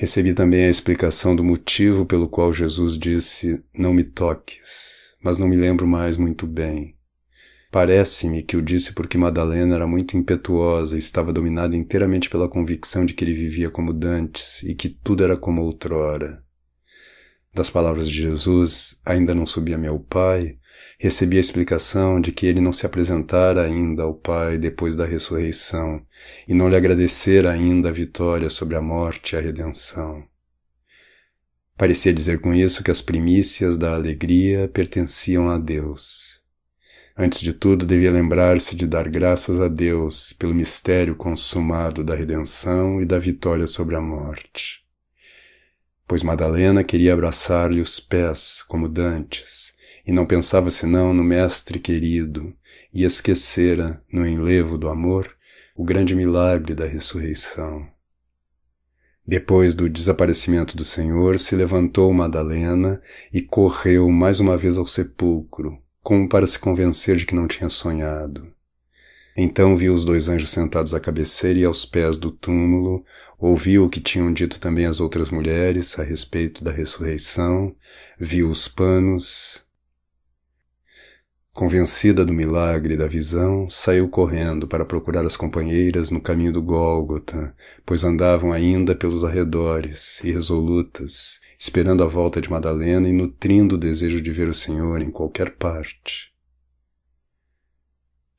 Recebi também a explicação do motivo pelo qual Jesus disse: Não me toques, mas não me lembro mais muito bem. Parece-me que o disse porque Madalena era muito impetuosa e estava dominada inteiramente pela convicção de que ele vivia como dantes e que tudo era como outrora. Das palavras de Jesus, ainda não subi a meu Pai, Recebi a explicação de que ele não se apresentara ainda ao Pai depois da ressurreição e não lhe agradecera ainda a vitória sobre a morte e a redenção. Parecia dizer com isso que as primícias da alegria pertenciam a Deus. Antes de tudo, devia lembrar-se de dar graças a Deus pelo mistério consumado da redenção e da vitória sobre a morte pois Madalena queria abraçar-lhe os pés, como dantes, e não pensava senão no mestre querido, e esquecera, no enlevo do amor, o grande milagre da ressurreição. Depois do desaparecimento do Senhor, se levantou Madalena e correu mais uma vez ao sepulcro, como para se convencer de que não tinha sonhado. Então vi os dois anjos sentados à cabeceira e aos pés do túmulo, ouvi o que tinham dito também as outras mulheres a respeito da ressurreição, vi os panos. Convencida do milagre da visão, saiu correndo para procurar as companheiras no caminho do Gólgota, pois andavam ainda pelos arredores, irresolutas, esperando a volta de Madalena e nutrindo o desejo de ver o Senhor em qualquer parte.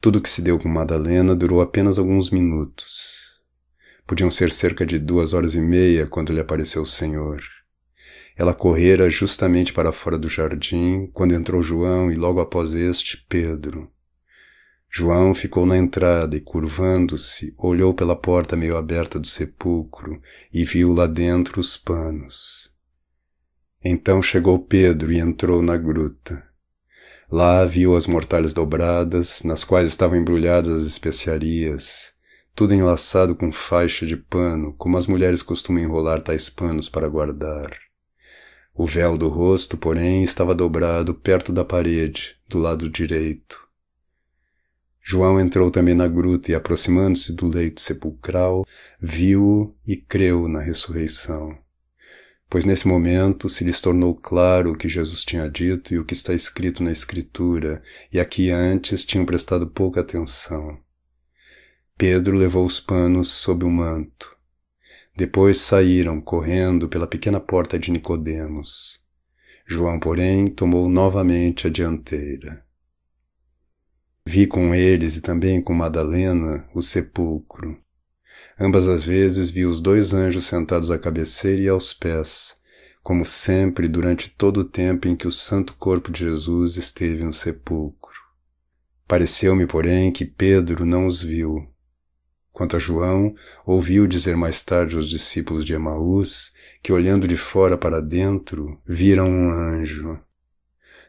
Tudo que se deu com Madalena durou apenas alguns minutos. Podiam ser cerca de duas horas e meia quando lhe apareceu o Senhor. Ela correra justamente para fora do jardim quando entrou João e logo após este, Pedro. João ficou na entrada e, curvando-se, olhou pela porta meio aberta do sepulcro e viu lá dentro os panos. Então chegou Pedro e entrou na gruta. Lá viu as mortalhas dobradas, nas quais estavam embrulhadas as especiarias, tudo enlaçado com faixa de pano, como as mulheres costumam enrolar tais panos para guardar. O véu do rosto, porém, estava dobrado perto da parede, do lado direito. João entrou também na gruta e, aproximando-se do leito sepulcral, viu-o e creu na ressurreição pois nesse momento se lhes tornou claro o que Jesus tinha dito e o que está escrito na Escritura, e a que antes tinham prestado pouca atenção. Pedro levou os panos sob o manto. Depois saíram correndo pela pequena porta de Nicodemos. João, porém, tomou novamente a dianteira. Vi com eles e também com Madalena o sepulcro, Ambas as vezes vi os dois anjos sentados à cabeceira e aos pés, como sempre durante todo o tempo em que o santo corpo de Jesus esteve no sepulcro. Pareceu-me, porém, que Pedro não os viu. Quanto a João, ouviu dizer mais tarde os discípulos de Emaús que, olhando de fora para dentro, viram um anjo.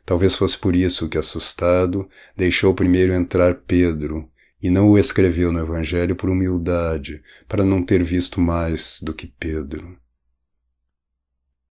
Talvez fosse por isso que, assustado, deixou primeiro entrar Pedro, e não o escreveu no Evangelho por humildade, para não ter visto mais do que Pedro.